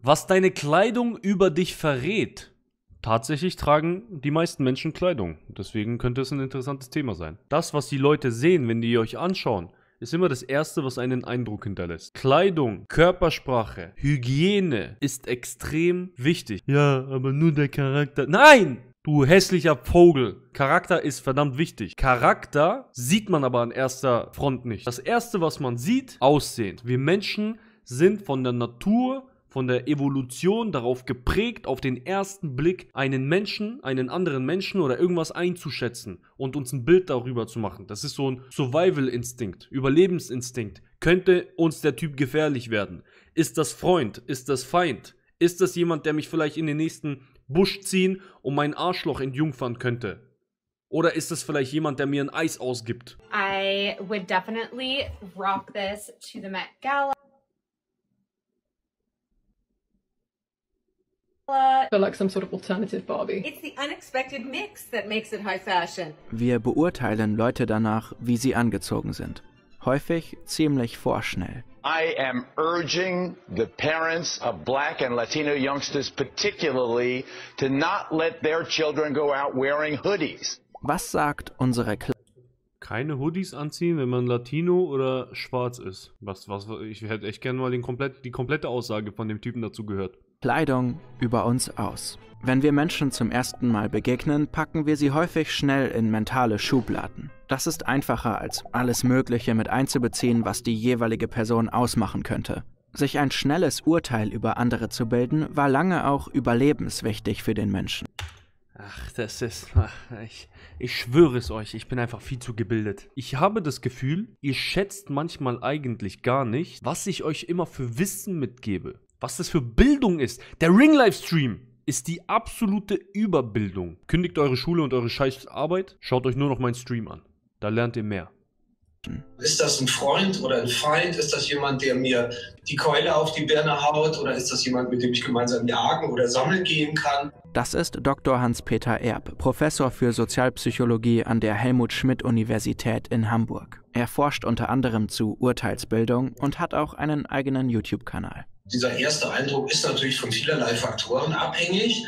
Was deine Kleidung über dich verrät. Tatsächlich tragen die meisten Menschen Kleidung. Deswegen könnte es ein interessantes Thema sein. Das, was die Leute sehen, wenn die euch anschauen, ist immer das Erste, was einen Eindruck hinterlässt. Kleidung, Körpersprache, Hygiene ist extrem wichtig. Ja, aber nur der Charakter. Nein! Du hässlicher Vogel. Charakter ist verdammt wichtig. Charakter sieht man aber an erster Front nicht. Das Erste, was man sieht, Aussehen. Wir Menschen sind von der Natur von der Evolution darauf geprägt, auf den ersten Blick einen Menschen, einen anderen Menschen oder irgendwas einzuschätzen und uns ein Bild darüber zu machen. Das ist so ein Survival-Instinkt, Überlebensinstinkt. Könnte uns der Typ gefährlich werden? Ist das Freund? Ist das Feind? Ist das jemand, der mich vielleicht in den nächsten Busch ziehen und mein Arschloch entjungfern könnte? Oder ist das vielleicht jemand, der mir ein Eis ausgibt? I would definitely rock this to the Met Gala. Like some sort of alternative Barbie. It's the unexpected mix that makes it high fashion. Wir beurteilen Leute danach, wie sie angezogen sind. Häufig ziemlich vorschnell. I am urging the parents of black and Latino youngsters particularly to not let their children go out wearing hoodies. Was sagt unsere Klasse? keine Hoodies anziehen, wenn man Latino oder schwarz ist. Was, was, ich hätte echt gerne mal den komplett, die komplette Aussage von dem Typen dazu gehört. Kleidung über uns aus. Wenn wir Menschen zum ersten Mal begegnen, packen wir sie häufig schnell in mentale Schubladen. Das ist einfacher als alles Mögliche mit einzubeziehen, was die jeweilige Person ausmachen könnte. Sich ein schnelles Urteil über andere zu bilden, war lange auch überlebenswichtig für den Menschen. Ach, das ist... ich, ich schwöre es euch, ich bin einfach viel zu gebildet. Ich habe das Gefühl, ihr schätzt manchmal eigentlich gar nicht, was ich euch immer für Wissen mitgebe was das für Bildung ist. Der Ring-Livestream ist die absolute Überbildung. Kündigt eure Schule und eure scheiß Arbeit, schaut euch nur noch meinen Stream an. Da lernt ihr mehr. Ist das ein Freund oder ein Feind? Ist das jemand, der mir die Keule auf die Birne haut? Oder ist das jemand, mit dem ich gemeinsam jagen oder sammeln gehen kann? Das ist Dr. Hans-Peter Erb, Professor für Sozialpsychologie an der Helmut Schmidt Universität in Hamburg. Er forscht unter anderem zu Urteilsbildung und hat auch einen eigenen YouTube-Kanal dieser erste Eindruck ist natürlich von vielerlei Faktoren abhängig.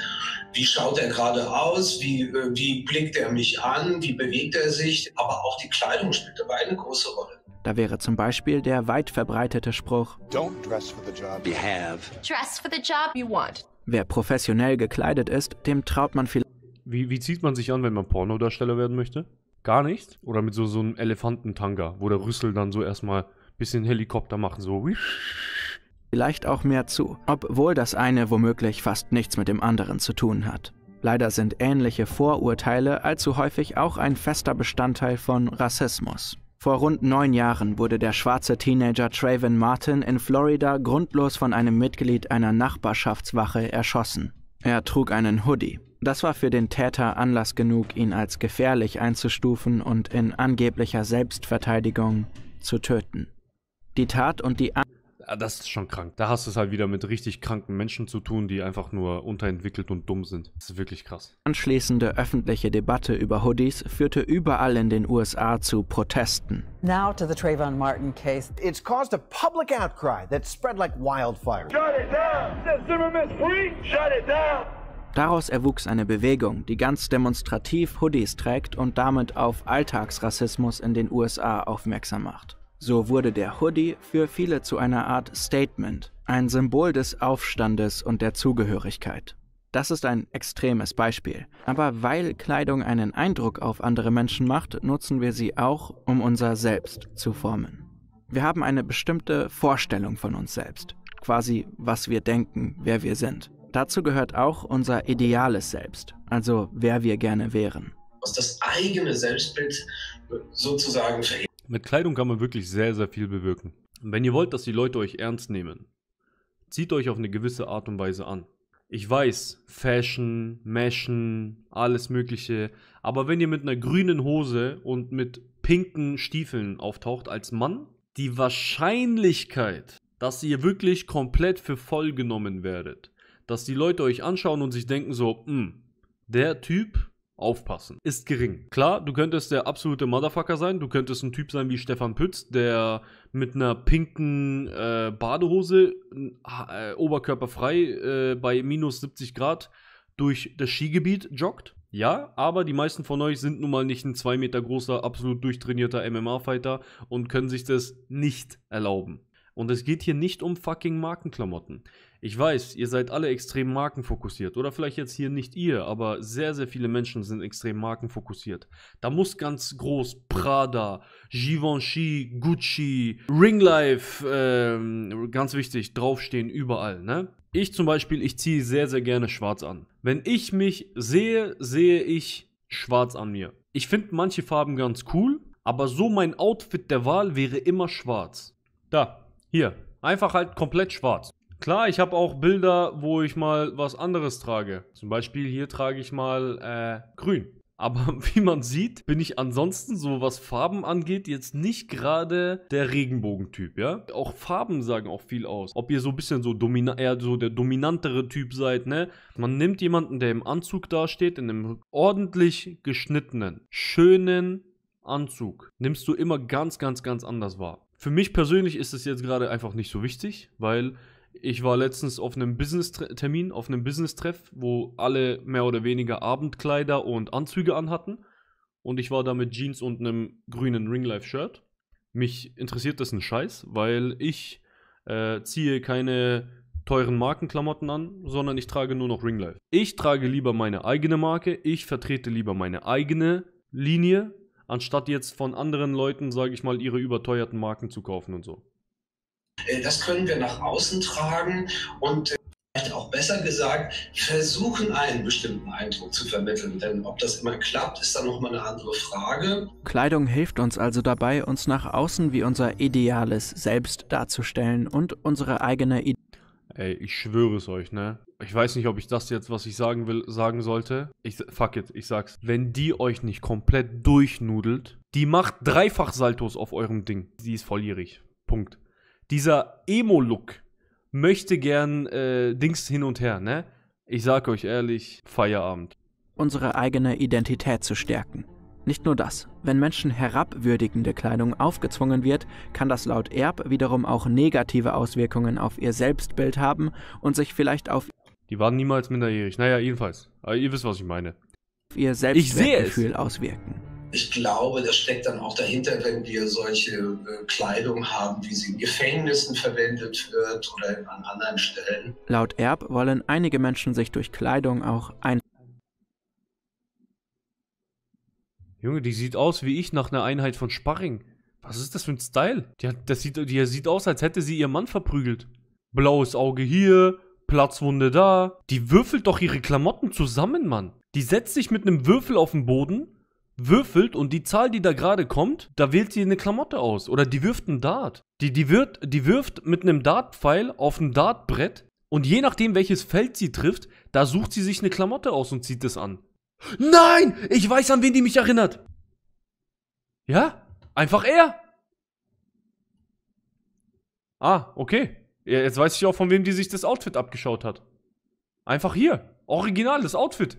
Wie schaut er gerade aus? Wie, äh, wie blickt er mich an? Wie bewegt er sich? Aber auch die Kleidung spielt dabei eine große Rolle. Da wäre zum Beispiel der weit verbreitete Spruch: Don't dress for the job you have. Dress for the job you want. Wer professionell gekleidet ist, dem traut man viel. Wie, wie zieht man sich an, wenn man Pornodarsteller werden möchte? Gar nichts? Oder mit so, so einem Elefantentanga, wo der Rüssel dann so erstmal ein bisschen Helikopter machen, so. Wie? vielleicht auch mehr zu, obwohl das eine womöglich fast nichts mit dem anderen zu tun hat. Leider sind ähnliche Vorurteile allzu häufig auch ein fester Bestandteil von Rassismus. Vor rund neun Jahren wurde der schwarze Teenager Traven Martin in Florida grundlos von einem Mitglied einer Nachbarschaftswache erschossen. Er trug einen Hoodie. Das war für den Täter Anlass genug, ihn als gefährlich einzustufen und in angeblicher Selbstverteidigung zu töten. Die Tat und die An Ah, das ist schon krank. Da hast du es halt wieder mit richtig kranken Menschen zu tun, die einfach nur unterentwickelt und dumm sind. Das ist wirklich krass. Anschließende öffentliche Debatte über Hoodies führte überall in den USA zu Protesten. Now to the Trayvon Martin case. It's caused a public outcry that spread like wildfire. Shut it down! Is free? Shut it down! Daraus erwuchs eine Bewegung, die ganz demonstrativ Hoodies trägt und damit auf Alltagsrassismus in den USA aufmerksam macht. So wurde der Hoodie für viele zu einer Art Statement, ein Symbol des Aufstandes und der Zugehörigkeit. Das ist ein extremes Beispiel. Aber weil Kleidung einen Eindruck auf andere Menschen macht, nutzen wir sie auch, um unser Selbst zu formen. Wir haben eine bestimmte Vorstellung von uns selbst, quasi was wir denken, wer wir sind. Dazu gehört auch unser ideales Selbst, also wer wir gerne wären. Das eigene Selbstbild sozusagen verhindern mit Kleidung kann man wirklich sehr, sehr viel bewirken. Wenn ihr wollt, dass die Leute euch ernst nehmen, zieht euch auf eine gewisse Art und Weise an. Ich weiß, Fashion, Meshen, alles Mögliche. Aber wenn ihr mit einer grünen Hose und mit pinken Stiefeln auftaucht als Mann, die Wahrscheinlichkeit, dass ihr wirklich komplett für voll genommen werdet, dass die Leute euch anschauen und sich denken so, hm, der Typ aufpassen, ist gering. Klar, du könntest der absolute Motherfucker sein, du könntest ein Typ sein wie Stefan Pütz, der mit einer pinken äh, Badehose, äh, oberkörperfrei, äh, bei minus 70 Grad durch das Skigebiet joggt. Ja, aber die meisten von euch sind nun mal nicht ein 2 Meter großer, absolut durchtrainierter MMA-Fighter und können sich das nicht erlauben. Und es geht hier nicht um fucking Markenklamotten. Ich weiß, ihr seid alle extrem markenfokussiert. Oder vielleicht jetzt hier nicht ihr, aber sehr, sehr viele Menschen sind extrem markenfokussiert. Da muss ganz groß Prada, Givenchy, Gucci, Ringlife, ähm, ganz wichtig, draufstehen überall. Ne? Ich zum Beispiel, ich ziehe sehr, sehr gerne schwarz an. Wenn ich mich sehe, sehe ich schwarz an mir. Ich finde manche Farben ganz cool, aber so mein Outfit der Wahl wäre immer schwarz. Da, hier, einfach halt komplett schwarz. Klar, ich habe auch Bilder, wo ich mal was anderes trage. Zum Beispiel hier trage ich mal äh, grün. Aber wie man sieht, bin ich ansonsten, so was Farben angeht, jetzt nicht gerade der Regenbogentyp, ja? Auch Farben sagen auch viel aus. Ob ihr so ein bisschen so, domina eher so der dominantere Typ seid, ne? Man nimmt jemanden, der im Anzug dasteht, in einem ordentlich geschnittenen, schönen Anzug. Nimmst du immer ganz, ganz, ganz anders wahr. Für mich persönlich ist es jetzt gerade einfach nicht so wichtig, weil ich war letztens auf einem Business-Termin, auf einem Business-Treff, wo alle mehr oder weniger Abendkleider und Anzüge anhatten. Und ich war da mit Jeans und einem grünen Ringlife-Shirt. Mich interessiert das ein Scheiß, weil ich äh, ziehe keine teuren Markenklamotten an, sondern ich trage nur noch Ringlife. Ich trage lieber meine eigene Marke, ich vertrete lieber meine eigene Linie, anstatt jetzt von anderen Leuten, sage ich mal, ihre überteuerten Marken zu kaufen und so. Äh, das können wir nach außen tragen und äh, vielleicht auch besser gesagt, versuchen einen bestimmten Eindruck zu vermitteln. Denn ob das immer klappt, ist dann nochmal eine andere Frage. Kleidung hilft uns also dabei, uns nach außen wie unser ideales Selbst darzustellen und unsere eigene Idee. Ey, ich schwöre es euch, ne? Ich weiß nicht, ob ich das jetzt, was ich sagen will, sagen sollte. Ich, fuck it, ich sag's. Wenn die euch nicht komplett durchnudelt, die macht dreifach Saltos auf eurem Ding. Sie ist volljährig. Punkt dieser Emo-Look möchte gern äh, Dings hin und her, ne? Ich sag euch ehrlich, Feierabend. Unsere eigene Identität zu stärken. Nicht nur das. Wenn Menschen herabwürdigende Kleidung aufgezwungen wird, kann das laut Erb wiederum auch negative Auswirkungen auf ihr Selbstbild haben und sich vielleicht auf. Die waren niemals minderjährig. Naja, jedenfalls. Aber ah, ihr wisst, was ich meine. Ihr Selbstwertgefühl auswirken ich glaube, das steckt dann auch dahinter, wenn wir solche äh, Kleidung haben, wie sie in Gefängnissen verwendet wird oder an anderen Stellen. Laut Erb wollen einige Menschen sich durch Kleidung auch ein. Junge, die sieht aus wie ich nach einer Einheit von Sparring. Was ist das für ein Style? Die, hat, das sieht, die sieht aus, als hätte sie ihren Mann verprügelt. Blaues Auge hier, Platzwunde da. Die würfelt doch ihre Klamotten zusammen, Mann. Die setzt sich mit einem Würfel auf den Boden würfelt und die Zahl, die da gerade kommt, da wählt sie eine Klamotte aus oder die wirft einen Dart. Die, die, wird, die wirft mit einem Dartpfeil auf ein Dartbrett und je nachdem, welches Feld sie trifft, da sucht sie sich eine Klamotte aus und zieht es an. Nein! Ich weiß, an wen die mich erinnert. Ja? Einfach er. Ah, okay. Jetzt weiß ich auch, von wem die sich das Outfit abgeschaut hat. Einfach hier. Original, das Outfit.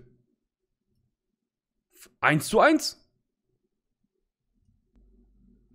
Eins zu eins.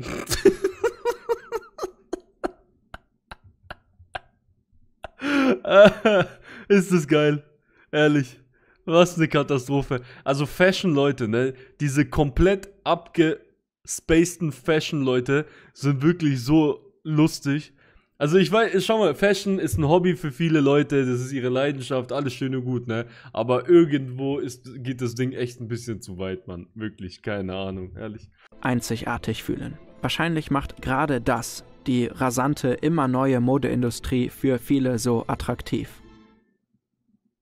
ist das geil. Ehrlich. Was eine Katastrophe. Also Fashion-Leute, ne? Diese komplett abgespaceden Fashion-Leute sind wirklich so lustig. Also ich weiß, schau mal, Fashion ist ein Hobby für viele Leute, das ist ihre Leidenschaft, alles schön und gut, ne? Aber irgendwo ist, geht das Ding echt ein bisschen zu weit, Mann. Wirklich, keine Ahnung, ehrlich. Einzigartig fühlen. Wahrscheinlich macht gerade das die rasante, immer neue Modeindustrie für viele so attraktiv.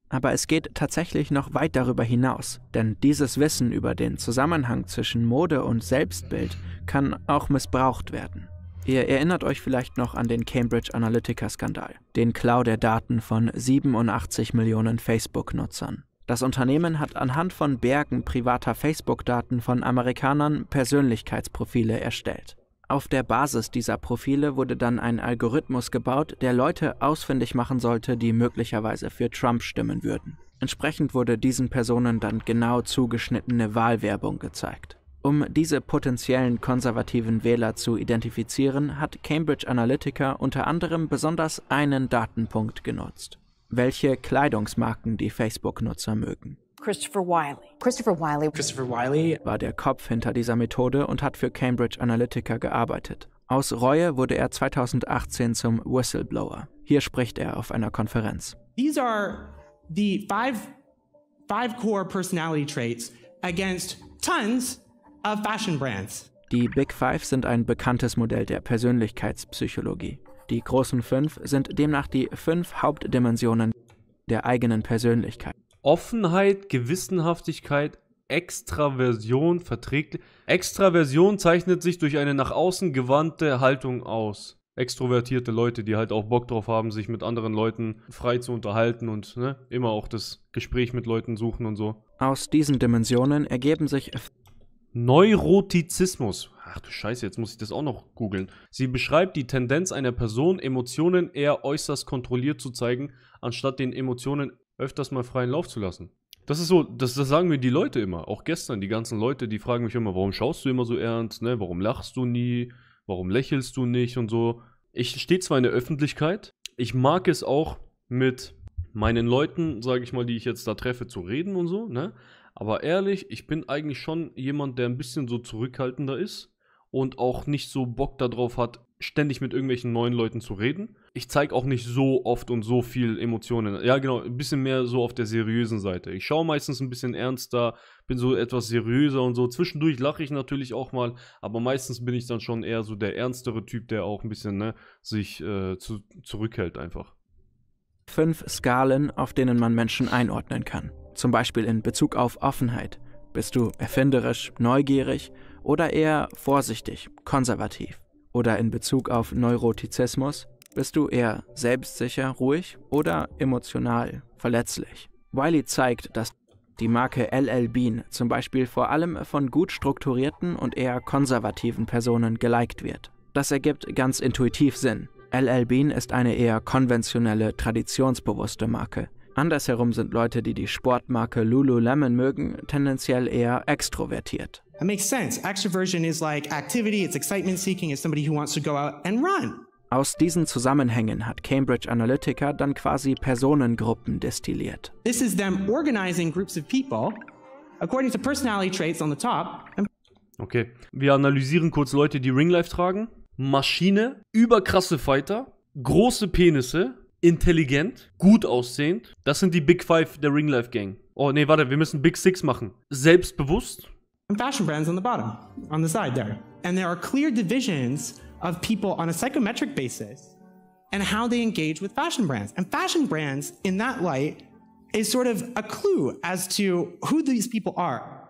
Aber es geht tatsächlich noch weit darüber hinaus, denn dieses Wissen über den Zusammenhang zwischen Mode und Selbstbild kann auch missbraucht werden. Ihr erinnert euch vielleicht noch an den Cambridge Analytica-Skandal, den Klau der Daten von 87 Millionen Facebook-Nutzern. Das Unternehmen hat anhand von Bergen privater Facebook-Daten von Amerikanern Persönlichkeitsprofile erstellt. Auf der Basis dieser Profile wurde dann ein Algorithmus gebaut, der Leute ausfindig machen sollte, die möglicherweise für Trump stimmen würden. Entsprechend wurde diesen Personen dann genau zugeschnittene Wahlwerbung gezeigt. Um diese potenziellen konservativen Wähler zu identifizieren, hat Cambridge Analytica unter anderem besonders einen Datenpunkt genutzt, welche Kleidungsmarken die Facebook-Nutzer mögen. Christopher Wiley. Christopher Wiley. Christopher Wiley war der Kopf hinter dieser Methode und hat für Cambridge Analytica gearbeitet. Aus Reue wurde er 2018 zum Whistleblower. Hier spricht er auf einer Konferenz. These are the five, five core personality traits against tons äh, die Big Five sind ein bekanntes Modell der Persönlichkeitspsychologie. Die großen fünf sind demnach die fünf Hauptdimensionen der eigenen Persönlichkeit. Offenheit, Gewissenhaftigkeit, Extraversion, Verträglichkeit. Extraversion zeichnet sich durch eine nach außen gewandte Haltung aus. Extrovertierte Leute, die halt auch Bock drauf haben, sich mit anderen Leuten frei zu unterhalten und ne, immer auch das Gespräch mit Leuten suchen und so. Aus diesen Dimensionen ergeben sich Neurotizismus. Ach du Scheiße, jetzt muss ich das auch noch googeln. Sie beschreibt die Tendenz einer Person, Emotionen eher äußerst kontrolliert zu zeigen, anstatt den Emotionen öfters mal freien Lauf zu lassen. Das ist so, das, das sagen mir die Leute immer. Auch gestern, die ganzen Leute, die fragen mich immer, warum schaust du immer so ernst, ne? Warum lachst du nie? Warum lächelst du nicht und so. Ich stehe zwar in der Öffentlichkeit, ich mag es auch mit meinen Leuten, sage ich mal, die ich jetzt da treffe, zu reden und so, ne? Aber ehrlich, ich bin eigentlich schon jemand, der ein bisschen so zurückhaltender ist und auch nicht so Bock darauf hat, ständig mit irgendwelchen neuen Leuten zu reden. Ich zeige auch nicht so oft und so viel Emotionen. Ja, genau, ein bisschen mehr so auf der seriösen Seite. Ich schaue meistens ein bisschen ernster, bin so etwas seriöser und so. Zwischendurch lache ich natürlich auch mal, aber meistens bin ich dann schon eher so der ernstere Typ, der auch ein bisschen ne, sich äh, zu, zurückhält einfach. Fünf Skalen, auf denen man Menschen einordnen kann. Zum Beispiel in Bezug auf Offenheit. Bist du erfinderisch, neugierig oder eher vorsichtig, konservativ? Oder in Bezug auf Neurotizismus? Bist du eher selbstsicher, ruhig oder emotional, verletzlich? Wiley zeigt, dass die Marke LL Bean zum Beispiel vor allem von gut strukturierten und eher konservativen Personen geliked wird. Das ergibt ganz intuitiv Sinn. LL Bean ist eine eher konventionelle, traditionsbewusste Marke. Andersherum sind Leute, die die Sportmarke Lululemon mögen, tendenziell eher extrovertiert. That makes sense. Extroversion is like activity, it's excitement seeking, it's somebody who wants to go out and run. Aus diesen Zusammenhängen hat Cambridge Analytica dann quasi Personengruppen destilliert. This is them organizing groups of people according to personality traits on the top. Okay, wir analysieren kurz Leute, die Ringlife tragen, Maschine, überkrasse Fighter, große Penisse, intelligent, gut aussehend. Das sind die Big Five der Ring Life Gang. Oh, nee, warte, wir müssen Big Six machen. Selbstbewusst. And fashion brands on the bottom, on the side there. And there are clear divisions of people on a psychometric basis and how they engage with fashion brands. And fashion brands, in that light, is sort of a clue as to who these people are.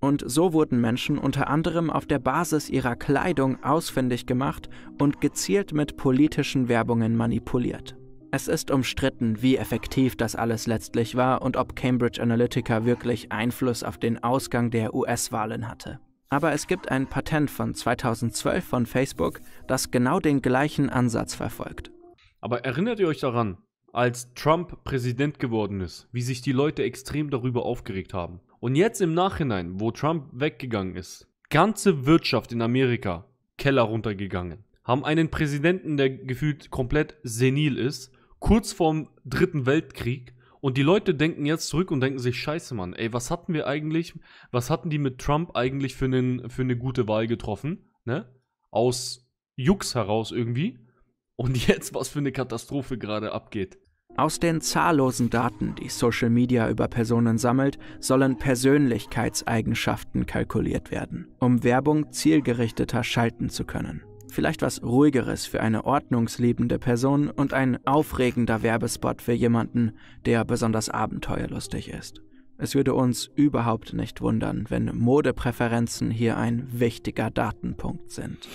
Und so wurden Menschen unter anderem auf der Basis ihrer Kleidung ausfindig gemacht und gezielt mit politischen Werbungen manipuliert. Es ist umstritten, wie effektiv das alles letztlich war und ob Cambridge Analytica wirklich Einfluss auf den Ausgang der US-Wahlen hatte. Aber es gibt ein Patent von 2012 von Facebook, das genau den gleichen Ansatz verfolgt. Aber erinnert ihr euch daran, als Trump Präsident geworden ist, wie sich die Leute extrem darüber aufgeregt haben? Und jetzt im Nachhinein, wo Trump weggegangen ist, ganze Wirtschaft in Amerika Keller runtergegangen, haben einen Präsidenten, der gefühlt komplett senil ist, kurz vorm dritten Weltkrieg. Und die Leute denken jetzt zurück und denken sich, scheiße, Mann, ey, was hatten wir eigentlich, was hatten die mit Trump eigentlich für, einen, für eine gute Wahl getroffen, ne? Aus Jux heraus irgendwie. Und jetzt, was für eine Katastrophe gerade abgeht. Aus den zahllosen Daten, die Social Media über Personen sammelt, sollen Persönlichkeitseigenschaften kalkuliert werden, um Werbung zielgerichteter schalten zu können. Vielleicht was ruhigeres für eine ordnungsliebende Person und ein aufregender Werbespot für jemanden, der besonders abenteuerlustig ist. Es würde uns überhaupt nicht wundern, wenn Modepräferenzen hier ein wichtiger Datenpunkt sind.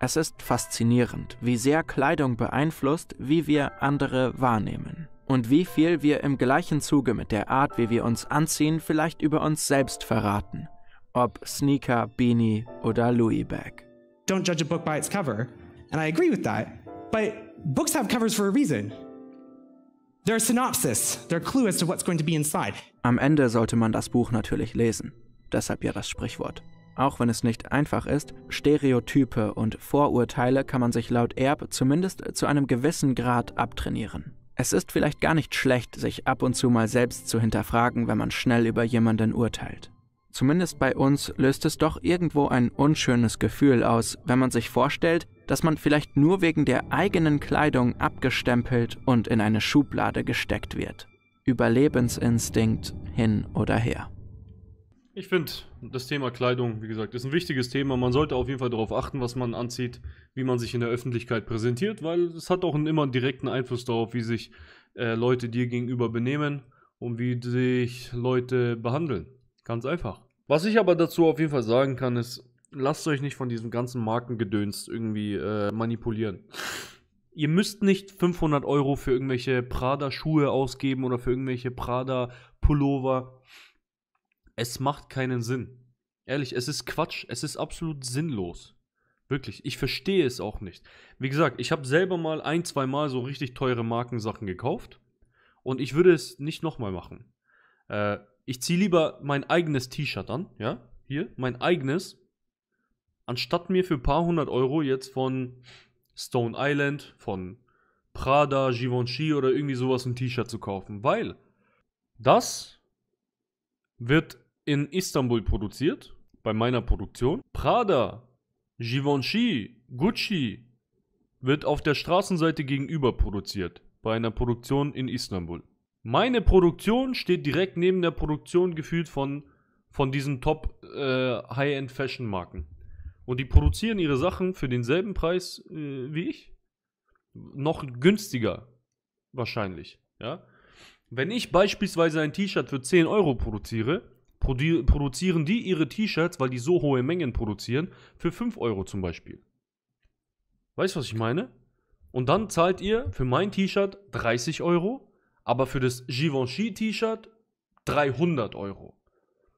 Es ist faszinierend, wie sehr Kleidung beeinflusst, wie wir andere wahrnehmen und wie viel wir im gleichen Zuge mit der Art, wie wir uns anziehen, vielleicht über uns selbst verraten, ob Sneaker, Beanie oder Louis Bag don't judge a book by its cover. And I agree with that. But books have covers for a reason. They're a synopsis, they're a clue as to what's going to be inside. Am Ende sollte man das Buch natürlich lesen. Deshalb ja das Sprichwort. Auch wenn es nicht einfach ist, Stereotype und Vorurteile kann man sich laut Erb zumindest zu einem gewissen Grad abtrainieren. Es ist vielleicht gar nicht schlecht, sich ab und zu mal selbst zu hinterfragen, wenn man schnell über jemanden urteilt. Zumindest bei uns löst es doch irgendwo ein unschönes Gefühl aus, wenn man sich vorstellt, dass man vielleicht nur wegen der eigenen Kleidung abgestempelt und in eine Schublade gesteckt wird. Überlebensinstinkt hin oder her. Ich finde, das Thema Kleidung, wie gesagt, ist ein wichtiges Thema. Man sollte auf jeden Fall darauf achten, was man anzieht, wie man sich in der Öffentlichkeit präsentiert, weil es hat auch einen immer direkten Einfluss darauf, wie sich äh, Leute dir gegenüber benehmen und wie sich Leute behandeln. Ganz einfach. Was ich aber dazu auf jeden Fall sagen kann, ist, lasst euch nicht von diesem ganzen Markengedöns irgendwie äh, manipulieren. Ihr müsst nicht 500 Euro für irgendwelche Prada-Schuhe ausgeben oder für irgendwelche Prada-Pullover. Es macht keinen Sinn. Ehrlich, es ist Quatsch. Es ist absolut sinnlos. Wirklich, ich verstehe es auch nicht. Wie gesagt, ich habe selber mal ein, zwei Mal so richtig teure Markensachen gekauft und ich würde es nicht nochmal machen. Äh, ich ziehe lieber mein eigenes T-Shirt an, ja, hier, mein eigenes, anstatt mir für ein paar hundert Euro jetzt von Stone Island, von Prada, Givenchy oder irgendwie sowas ein T-Shirt zu kaufen, weil das wird in Istanbul produziert, bei meiner Produktion. Prada, Givenchy, Gucci wird auf der Straßenseite gegenüber produziert, bei einer Produktion in Istanbul. Meine Produktion steht direkt neben der Produktion gefühlt von, von diesen Top äh, High-End Fashion Marken. Und die produzieren ihre Sachen für denselben Preis äh, wie ich. Noch günstiger. Wahrscheinlich. Ja? Wenn ich beispielsweise ein T-Shirt für 10 Euro produziere, produ produzieren die ihre T-Shirts, weil die so hohe Mengen produzieren, für 5 Euro zum Beispiel. Weißt du, was ich meine? Und dann zahlt ihr für mein T-Shirt 30 Euro aber für das Givenchy T-Shirt 300 Euro.